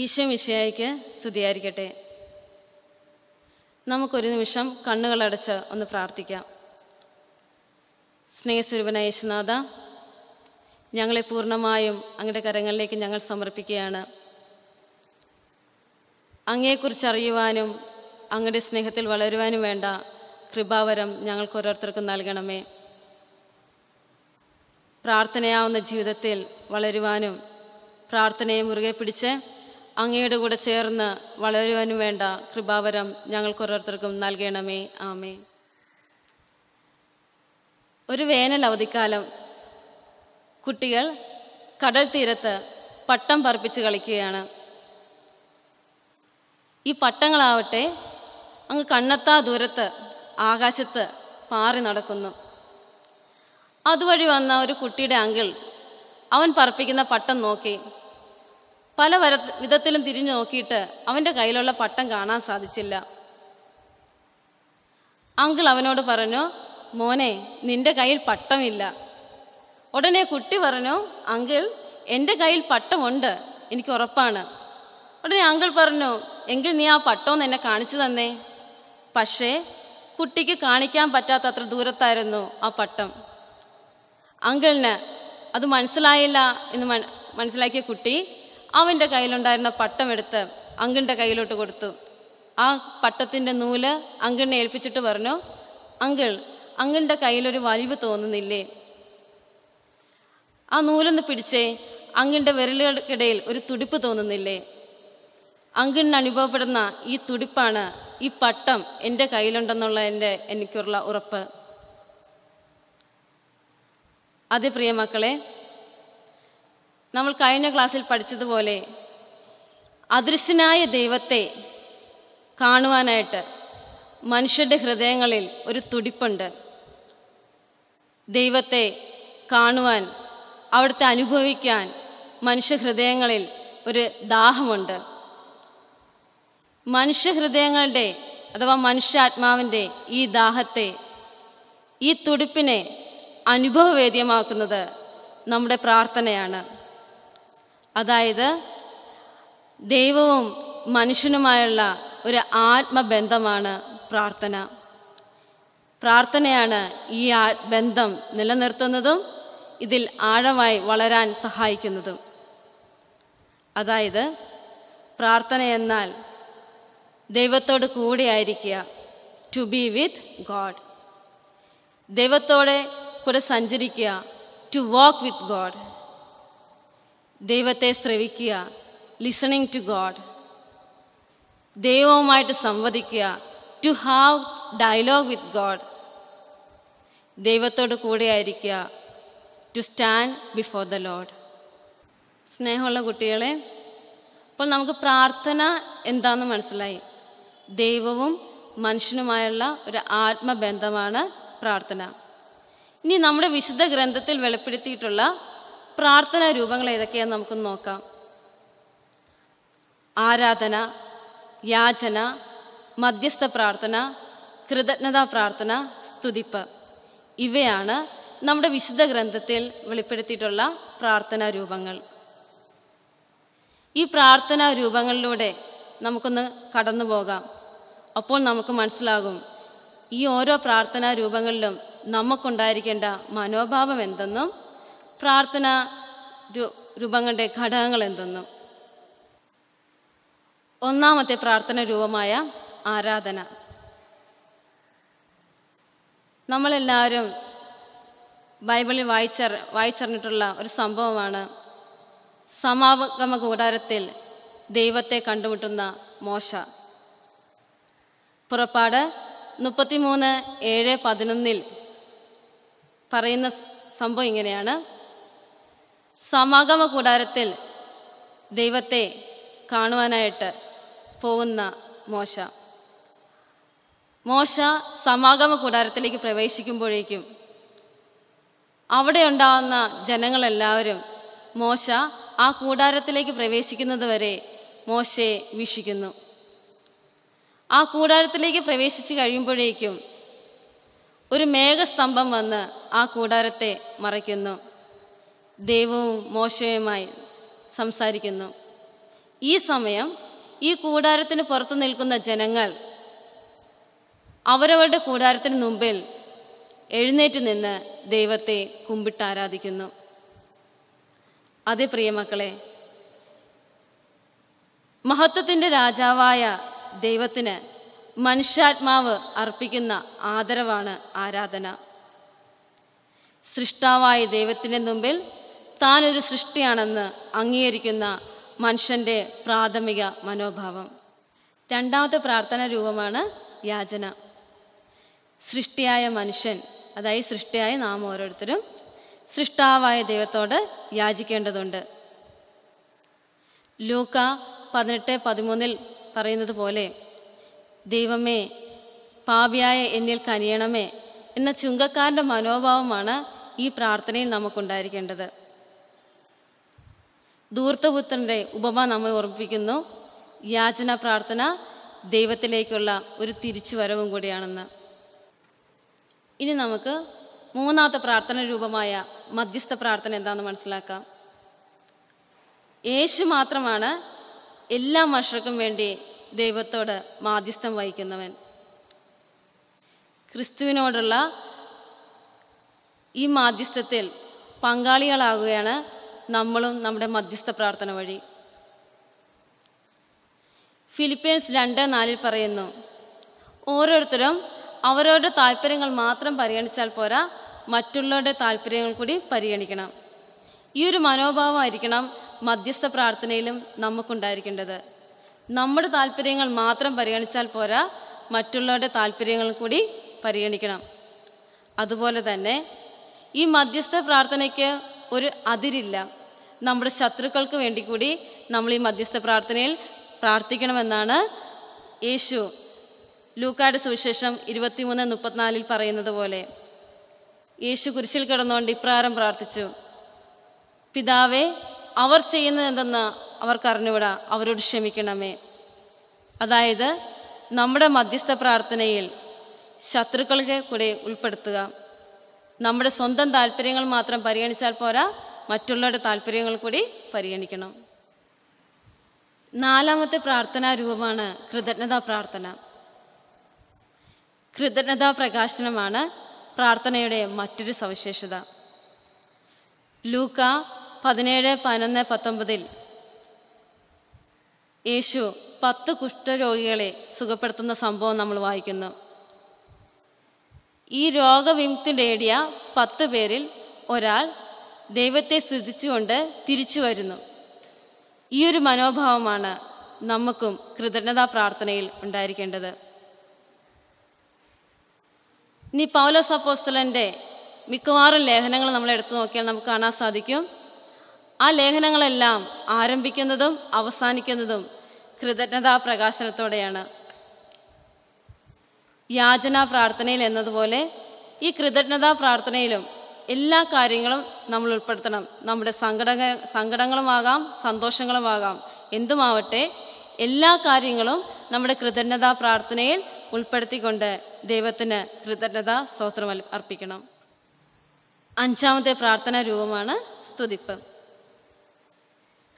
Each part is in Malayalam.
ഈശോ മിശയായിക്ക് സ്തുതിയായിരിക്കട്ടെ നമുക്കൊരു നിമിഷം കണ്ണുകളടച്ച് ഒന്ന് പ്രാർത്ഥിക്കാം സ്നേഹസ്വരൂപന യേശുനാഥ ഞങ്ങളെ പൂർണ്ണമായും അങ്ങയുടെ കരങ്ങളിലേക്ക് ഞങ്ങൾ സമർപ്പിക്കുകയാണ് അങ്ങയെക്കുറിച്ച് അറിയുവാനും അങ്ങയുടെ സ്നേഹത്തിൽ വളരുവാനും വേണ്ട കൃപാവരം ഞങ്ങൾക്ക് ഓരോരുത്തർക്കും നൽകണമേ പ്രാർത്ഥനയാവുന്ന ജീവിതത്തിൽ വളരുവാനും പ്രാർത്ഥനയെ മുറുകെ പിടിച്ച് അങ്ങയുടെ കൂടെ ചേർന്ന് വളരുവാനും വേണ്ട കൃപാവരം ഞങ്ങൾക്ക് ഓരോരുത്തർക്കും നൽകണമേ ആമേ ഒരു വേനൽ അവധിക്കാലം കുട്ടികൾ കടൽ തീരത്ത് പട്ടം പറപ്പിച്ച് കളിക്കുകയാണ് ഈ പട്ടങ്ങളാവട്ടെ അങ്ങ് കണ്ണത്താ ദൂരത്ത് ആകാശത്ത് പാറി നടക്കുന്നു അതുവഴി വന്ന ഒരു കുട്ടിയുടെ അങ്കിൾ അവൻ പറപ്പിക്കുന്ന പട്ടം നോക്കി പല വര വിധത്തിലും തിരിഞ്ഞു നോക്കിയിട്ട് അവൻ്റെ കയ്യിലുള്ള പട്ടം കാണാൻ സാധിച്ചില്ല അങ്കിൾ അവനോട് പറഞ്ഞു മോനെ നിന്റെ കയ്യിൽ പട്ടമില്ല ഉടനെ കുട്ടി പറഞ്ഞു അങ്കിൾ എൻ്റെ കയ്യിൽ പട്ടമുണ്ട് എനിക്ക് ഉറപ്പാണ് ഉടനെ അങ്കിൾ പറഞ്ഞു എങ്കിൽ നീ ആ പട്ടം എന്നെ കാണിച്ചു തന്നേ പക്ഷേ കുട്ടിക്ക് കാണിക്കാൻ പറ്റാത്ത അത്ര ദൂരത്തായിരുന്നു ആ പട്ടം അങ്കിളിന് അത് മനസ്സിലായില്ല എന്ന് മനസ്സിലാക്കിയ കുട്ടി അവൻ്റെ കയ്യിലുണ്ടായിരുന്ന പട്ടം എടുത്ത് അങ്കിൻ്റെ കയ്യിലോട്ട് കൊടുത്തു ആ പട്ടത്തിൻ്റെ നൂല് അങ്കിളിനെ ഏൽപ്പിച്ചിട്ട് പറഞ്ഞു അങ്കിൾ അങ്കിൻ്റെ കയ്യിലൊരു വലിവ് തോന്നുന്നില്ലേ ആ നൂലൊന്ന് പിടിച്ചേ അങ്കിൻ്റെ വിരലുകൾക്കിടയിൽ ഒരു തുടിപ്പ് തോന്നുന്നില്ലേ അങ്കിളിന് അനുഭവപ്പെടുന്ന ഈ തുടിപ്പാണ് ഈ പട്ടം എൻ്റെ കയ്യിലുണ്ടെന്നുള്ള എൻ്റെ എനിക്കുള്ള ഉറപ്പ് അതേ പ്രിയ മക്കളെ നമ്മൾ കഴിഞ്ഞ ക്ലാസ്സിൽ പഠിച്ചതുപോലെ അദൃശ്യനായ ദൈവത്തെ കാണുവാനായിട്ട് മനുഷ്യരുടെ ഹൃദയങ്ങളിൽ ഒരു തുടിപ്പുണ്ട് ദൈവത്തെ കാണുവാൻ അവിടുത്തെ അനുഭവിക്കാൻ മനുഷ്യഹൃദയങ്ങളിൽ ഒരു ദാഹമുണ്ട് മനുഷ്യഹൃദയങ്ങളുടെ അഥവാ മനുഷ്യാത്മാവിൻ്റെ ഈ ദാഹത്തെ ഈ തുടിപ്പിനെ അനുഭവവേദ്യമാക്കുന്നത് നമ്മുടെ പ്രാർത്ഥനയാണ് അതായത് ദൈവവും മനുഷ്യനുമായുള്ള ഒരു ആത്മബന്ധമാണ് പ്രാർത്ഥന പ്രാർത്ഥനയാണ് ഈ ബന്ധം നിലനിർത്തുന്നതും ഇതിൽ ആഴമായി വളരാൻ സഹായിക്കുന്നതും അതായത് പ്രാർത്ഥന എന്നാൽ ദൈവത്തോട് കൂടെയായിരിക്കുക ടു ബി വിത്ത് ഗോഡ് ദൈവത്തോടെ കൂടെ സഞ്ചരിക്കുക ടു വാക്ക് വിത്ത് ഗോഡ് ദൈവത്തെ ശ്രവിക്കുക ലിസണിങ് ടു ഗോഡ് ദൈവവുമായിട്ട് സംവദിക്കുക to have dialogue with God ദൈവത്തോട് കൂടെയായിരിക്കുക to stand before the lord സ്നേഹമുള്ള കുട്ടികളെ അപ്പോൾ നമുക്ക് പ്രാർത്ഥന എന്താണെന്ന് മനസ്സിലായി ദൈവവും മനുഷ്യനുമായുള്ള ഒരു ആത്മബന്ധമാണ് പ്രാർത്ഥന ഇനി നമ്മുടെ വിശുദ്ധ ഗ്രന്ഥത്തിൽ വെളിപ്പെടുത്തിയിട്ടുള്ള പ്രാർത്ഥന രൂപങ്ങൾ ഏതൊക്കെയാണെന്ന് നമുക്ക് നോക്കാം ആരാധന യാചന മധ്യസ്ഥ പ്രാർത്ഥന കൃതജ്ഞതാ പ്രാർത്ഥന സ്തുതിപ്പ് ഇവയാണ് നമ്മുടെ വിശുദ്ധ ഗ്രന്ഥത്തിൽ വെളിപ്പെടുത്തിയിട്ടുള്ള പ്രാർത്ഥനാ രൂപങ്ങൾ ഈ പ്രാർത്ഥനാ രൂപങ്ങളിലൂടെ നമുക്കൊന്ന് കടന്നു പോകാം അപ്പോൾ നമുക്ക് മനസ്സിലാകും ഈ ഓരോ പ്രാർത്ഥനാ രൂപങ്ങളിലും നമുക്കുണ്ടായിരിക്കേണ്ട മനോഭാവം എന്തെന്നും പ്രാർത്ഥന രൂപങ്ങളുടെ ഘടകങ്ങൾ എന്തെന്നും ഒന്നാമത്തെ പ്രാർത്ഥന രൂപമായ ആരാധന നമ്മളെല്ലാവരും ബൈബിളിൽ വായിച്ച വായിച്ചറിഞ്ഞിട്ടുള്ള ഒരു സംഭവമാണ് സമാഗമ കൂടാരത്തിൽ ദൈവത്തെ കണ്ടുമുട്ടുന്ന മോശ പുറപ്പാട് മുപ്പത്തിമൂന്ന് ഏഴ് പതിനൊന്നിൽ പറയുന്ന സംഭവം ഇങ്ങനെയാണ് സമാഗമ കൂടാരത്തിൽ ദൈവത്തെ കാണുവാനായിട്ട് പോകുന്ന മോശ മോശ സമാഗമ കൂടാരത്തിലേക്ക് പ്രവേശിക്കുമ്പോഴേക്കും അവിടെ ഉണ്ടാകുന്ന ജനങ്ങളെല്ലാവരും മോശ ആ കൂടാരത്തിലേക്ക് പ്രവേശിക്കുന്നത് വരെ മോശയെ വീക്ഷിക്കുന്നു ആ കൂടാരത്തിലേക്ക് പ്രവേശിച്ചു കഴിയുമ്പോഴേക്കും ഒരു മേഘസ്തംഭം വന്ന് ആ കൂടാരത്തെ മറയ്ക്കുന്നു ദൈവവും മോശയുമായി സംസാരിക്കുന്നു ഈ സമയം ഈ കൂടാരത്തിന് പുറത്തു നിൽക്കുന്ന ജനങ്ങൾ അവരവരുടെ കൂടാരത്തിന് മുമ്പിൽ എഴുന്നേറ്റ് നിന്ന് ദൈവത്തെ കുമ്പിട്ട് ആരാധിക്കുന്നു അതേ പ്രിയമക്കളെ മഹത്വത്തിൻ്റെ രാജാവായ ദൈവത്തിന് മനുഷ്യാത്മാവ് അർപ്പിക്കുന്ന ആദരവാണ് ആരാധന സൃഷ്ടാവായ ദൈവത്തിൻ്റെ മുമ്പിൽ താനൊരു സൃഷ്ടിയാണെന്ന് അംഗീകരിക്കുന്ന മനുഷ്യൻ്റെ പ്രാഥമിക മനോഭാവം രണ്ടാമത്തെ പ്രാർത്ഥന രൂപമാണ് യാചന സൃഷ്ടിയായ മനുഷ്യൻ അതായത് സൃഷ്ടിയായ നാം ഓരോരുത്തരും സൃഷ്ടാവായ ദൈവത്തോട് യാചിക്കേണ്ടതുണ്ട് ലൂക്ക പതിനെട്ട് പതിമൂന്നിൽ പറയുന്നത് പോലെ ദൈവമേ പാപിയായ എന്നിൽ കനിയണമേ എന്ന ചുങ്കക്കാരൻ്റെ മനോഭാവമാണ് ഈ പ്രാർത്ഥനയിൽ നമുക്കുണ്ടായിരിക്കേണ്ടത് ദൂർത്തപുത്രൻ്റെ ഉപമ നമ്മെ ഓർമ്മിപ്പിക്കുന്നു യാചന പ്രാർത്ഥന ദൈവത്തിലേക്കുള്ള ഒരു തിരിച്ചുവരവും കൂടിയാണെന്ന് ഇനി നമുക്ക് മൂന്നാമത്തെ പ്രാർത്ഥന രൂപമായ മധ്യസ്ഥ പ്രാർത്ഥന എന്താണെന്ന് മനസ്സിലാക്കാം യേശു മാത്രമാണ് എല്ലാ മനുഷ്യർക്കും വേണ്ടി ദൈവത്തോട് മാധ്യസ്ഥം വഹിക്കുന്നവൻ ക്രിസ്തുവിനോടുള്ള ഈ മാധ്യസ്ഥത്തിൽ പങ്കാളികളാകുകയാണ് നമ്മളും നമ്മുടെ മധ്യസ്ഥ പ്രാർത്ഥന വഴി ഫിലിപ്പീൻസ് രണ്ട് നാലിൽ പറയുന്നു ഓരോരുത്തരും അവരവരുടെ താല്പര്യങ്ങൾ മാത്രം പരിഗണിച്ചാൽ പോരാ മറ്റുള്ളവരുടെ താല്പര്യങ്ങൾ കൂടി പരിഗണിക്കണം ഈ ഒരു മനോഭാവമായിരിക്കണം മധ്യസ്ഥ പ്രാർത്ഥനയിലും നമുക്കുണ്ടായിരിക്കേണ്ടത് നമ്മുടെ താല്പര്യങ്ങൾ മാത്രം പരിഗണിച്ചാൽ പോരാ മറ്റുള്ളവരുടെ താല്പര്യങ്ങൾ കൂടി പരിഗണിക്കണം അതുപോലെ തന്നെ ഈ മധ്യസ്ഥ പ്രാർത്ഥനയ്ക്ക് ഒരു അതിരില്ല നമ്മുടെ ശത്രുക്കൾക്ക് വേണ്ടി കൂടി നമ്മൾ ഈ മധ്യസ്ഥ പ്രാർത്ഥനയിൽ പ്രാർത്ഥിക്കണമെന്നാണ് യേശു ലൂക്കാട് സുവിശേഷം ഇരുപത്തിമൂന്ന് മുപ്പത്തിനാലിൽ പറയുന്നത് പോലെ യേശു കുരിശിൽ കിടന്നുകൊണ്ട് ഇപ്രകാരം പ്രാർത്ഥിച്ചു പിതാവേ അവർ ചെയ്യുന്നത് എന്തെന്ന് അറിഞ്ഞുവിടാ അവരോട് ക്ഷമിക്കണമേ അതായത് നമ്മുടെ മധ്യസ്ഥ പ്രാർത്ഥനയിൽ ശത്രുക്കളെ കൂടെ ഉൾപ്പെടുത്തുക നമ്മുടെ സ്വന്തം താല്പര്യങ്ങൾ മാത്രം പരിഗണിച്ചാൽ പോരാ മറ്റുള്ളവരുടെ താല്പര്യങ്ങൾ കൂടി പരിഗണിക്കണം നാലാമത്തെ പ്രാർത്ഥനാ രൂപമാണ് കൃതജ്ഞതാ പ്രാർത്ഥന കൃതജ്ഞതാ പ്രകാശനമാണ് പ്രാർത്ഥനയുടെ മറ്റൊരു സവിശേഷത ലൂക്ക പതിനേഴ് പതിനൊന്ന് പത്തൊമ്പതിൽ യേശു പത്ത് കുഷ്ഠരോഗികളെ സുഖപ്പെടുത്തുന്ന സംഭവം നമ്മൾ വായിക്കുന്നു ഈ രോഗവിമുക്തി നേടിയ പത്ത് പേരിൽ ഒരാൾ ദൈവത്തെ സ്തുതിച്ചുകൊണ്ട് തിരിച്ചു വരുന്നു ഈ ഒരു മനോഭാവമാണ് നമുക്കും കൃതജ്ഞതാ പ്രാർത്ഥനയിൽ ഉണ്ടായിരിക്കേണ്ടത് ഇനി പൗലോസ് അപ്പോസ്തലൻ്റെ മിക്കവാറും ലേഖനങ്ങൾ നമ്മൾ എടുത്തു നോക്കിയാൽ നമുക്ക് കാണാൻ സാധിക്കും ആ ലേഖനങ്ങളെല്ലാം ആരംഭിക്കുന്നതും അവസാനിക്കുന്നതും കൃതജ്ഞതാ പ്രകാശനത്തോടെയാണ് യാചനാ പ്രാർത്ഥനയിൽ എന്നതുപോലെ ഈ കൃതജ്ഞതാ പ്രാർത്ഥനയിലും എല്ലാ കാര്യങ്ങളും നമ്മൾ ഉൾപ്പെടുത്തണം നമ്മുടെ സങ്കട സങ്കടങ്ങളുമാകാം സന്തോഷങ്ങളുമാകാം എന്തുമാവട്ടെ എല്ലാ കാര്യങ്ങളും നമ്മുടെ കൃതജ്ഞതാ പ്രാർത്ഥനയിൽ ഉൾപ്പെടുത്തിക്കൊണ്ട് ദൈവത്തിന് കൃതജ്ഞതാ സ്തോത്രം അർപ്പിക്കണം അഞ്ചാമത്തെ പ്രാർത്ഥനാ രൂപമാണ് സ്തുതിപ്പ്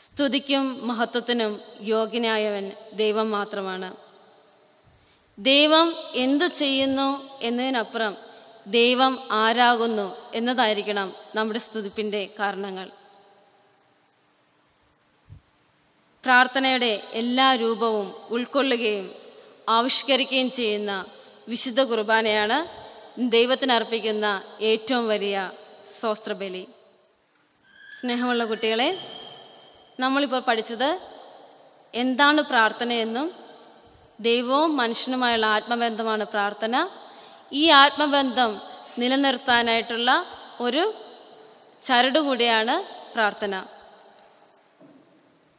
സ്തുതിക്കും മഹത്വത്തിനും യോഗ്യനായവൻ ദൈവം മാത്രമാണ് ദൈവം എന്തു ചെയ്യുന്നു എന്നതിനപ്പുറം ദൈവം ആരാകുന്നു എന്നതായിരിക്കണം നമ്മുടെ സ്തുതിപ്പിൻ്റെ കാരണങ്ങൾ പ്രാർത്ഥനയുടെ എല്ലാ രൂപവും ഉൾക്കൊള്ളുകയും ആവിഷ്കരിക്കുകയും ചെയ്യുന്ന വിശുദ്ധ കുർബാനയാണ് ദൈവത്തിന് അർപ്പിക്കുന്ന ഏറ്റവും വലിയ സ്വസ്ത്രബലി സ്നേഹമുള്ള കുട്ടികളെ നമ്മളിപ്പോൾ പഠിച്ചത് എന്താണ് പ്രാർത്ഥനയെന്നും ദൈവവും മനുഷ്യനുമായുള്ള ആത്മബന്ധമാണ് പ്രാർത്ഥന ഈ ആത്മബന്ധം നിലനിർത്താനായിട്ടുള്ള ഒരു ചരടുകൂടിയാണ് കൂടിയാണ് പ്രാർത്ഥന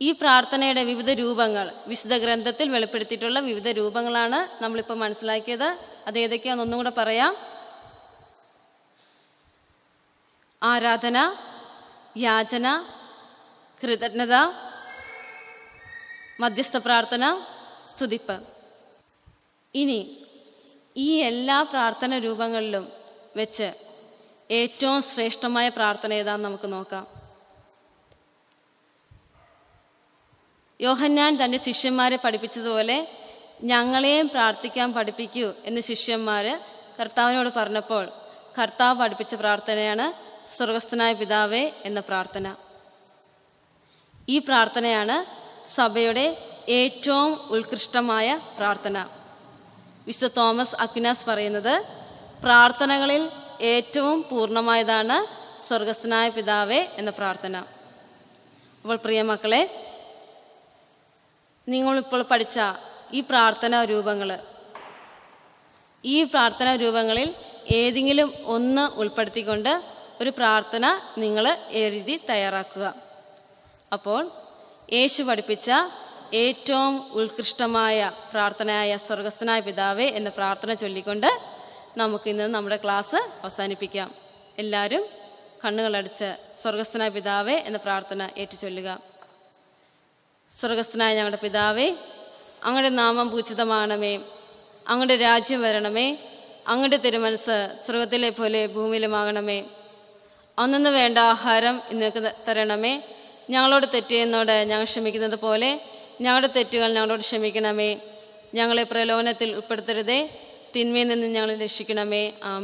ഈ പ്രാർത്ഥനയുടെ വിവിധ രൂപങ്ങൾ വിശുദ്ധ ഗ്രന്ഥത്തിൽ വെളിപ്പെടുത്തിയിട്ടുള്ള വിവിധ രൂപങ്ങളാണ് നമ്മളിപ്പോൾ മനസ്സിലാക്കിയത് അത് ഏതൊക്കെയാണെന്ന് ഒന്നും കൂടെ പറയാം ആരാധന യാചന കൃതജ്ഞത മധ്യസ്ഥ പ്രാർത്ഥന സ്തുതിപ്പ് ഇനി ഈ എല്ലാ പ്രാർത്ഥന രൂപങ്ങളിലും വെച്ച് ഏറ്റവും ശ്രേഷ്ഠമായ പ്രാർത്ഥന ഏതാണെന്ന് നമുക്ക് നോക്കാം യോഹന്നാൻ തൻ്റെ ശിഷ്യന്മാരെ പഠിപ്പിച്ചതുപോലെ ഞങ്ങളെയും പ്രാർത്ഥിക്കാൻ പഠിപ്പിക്കൂ എന്ന് ശിഷ്യന്മാർ കർത്താവിനോട് പറഞ്ഞപ്പോൾ കർത്താവ് പഠിപ്പിച്ച പ്രാർത്ഥനയാണ് സ്വർഗസ്ഥനായ പിതാവേ എന്ന പ്രാർത്ഥന ഈ പ്രാർത്ഥനയാണ് സഭയുടെ ഏറ്റവും ഉത്കൃഷ്ടമായ പ്രാർത്ഥന വിശുദ്ധ തോമസ് അക്വിനാസ് പറയുന്നത് പ്രാർത്ഥനകളിൽ ഏറ്റവും പൂർണ്ണമായതാണ് സ്വർഗസ്നായ പിതാവേ എന്ന പ്രാർത്ഥന അപ്പോൾ പ്രിയ മക്കളെ നിങ്ങളിപ്പോൾ പഠിച്ച ഈ പ്രാർത്ഥന രൂപങ്ങൾ ഈ പ്രാർത്ഥന രൂപങ്ങളിൽ ഏതെങ്കിലും ഒന്ന് ഉൾപ്പെടുത്തിക്കൊണ്ട് ഒരു പ്രാർത്ഥന നിങ്ങൾ എഴുതി തയ്യാറാക്കുക അപ്പോൾ യേശു പഠിപ്പിച്ച ഏറ്റവും ഉത്കൃഷ്ടമായ പ്രാർത്ഥനയായ സ്വർഗസ്ഥനായ പിതാവേ എന്ന പ്രാർത്ഥന ചൊല്ലിക്കൊണ്ട് നമുക്കിന്ന് നമ്മുടെ ക്ലാസ് അവസാനിപ്പിക്കാം എല്ലാവരും കണ്ണുകളടിച്ച് സ്വർഗസ്ഥനായ പിതാവേ എന്ന പ്രാർത്ഥന ചൊല്ലുക സ്വർഗസ്ഥനായ ഞങ്ങളുടെ പിതാവേ അങ്ങയുടെ നാമം പൂജിതമാണമേ അങ്ങയുടെ രാജ്യം വരണമേ അങ്ങയുടെ തിരുമനസ് സ്വർഗത്തിലെ പോലെ ഭൂമിയിലുമാകണമേ അന്നു വേണ്ട ആഹാരം ഇന്ന് തരണമേ ഞങ്ങളോട് തെറ്റിയെന്നോട് ഞങ്ങൾ ക്ഷമിക്കുന്നത് പോലെ ഞങ്ങളുടെ തെറ്റുകൾ ഞങ്ങളോട് ക്ഷമിക്കണമേ ഞങ്ങളെ പ്രലോഭനത്തിൽ ഉൾപ്പെടുത്തരുതേ തിന്മയിൽ നിന്ന് ഞങ്ങളെ രക്ഷിക്കണമേ ആമേ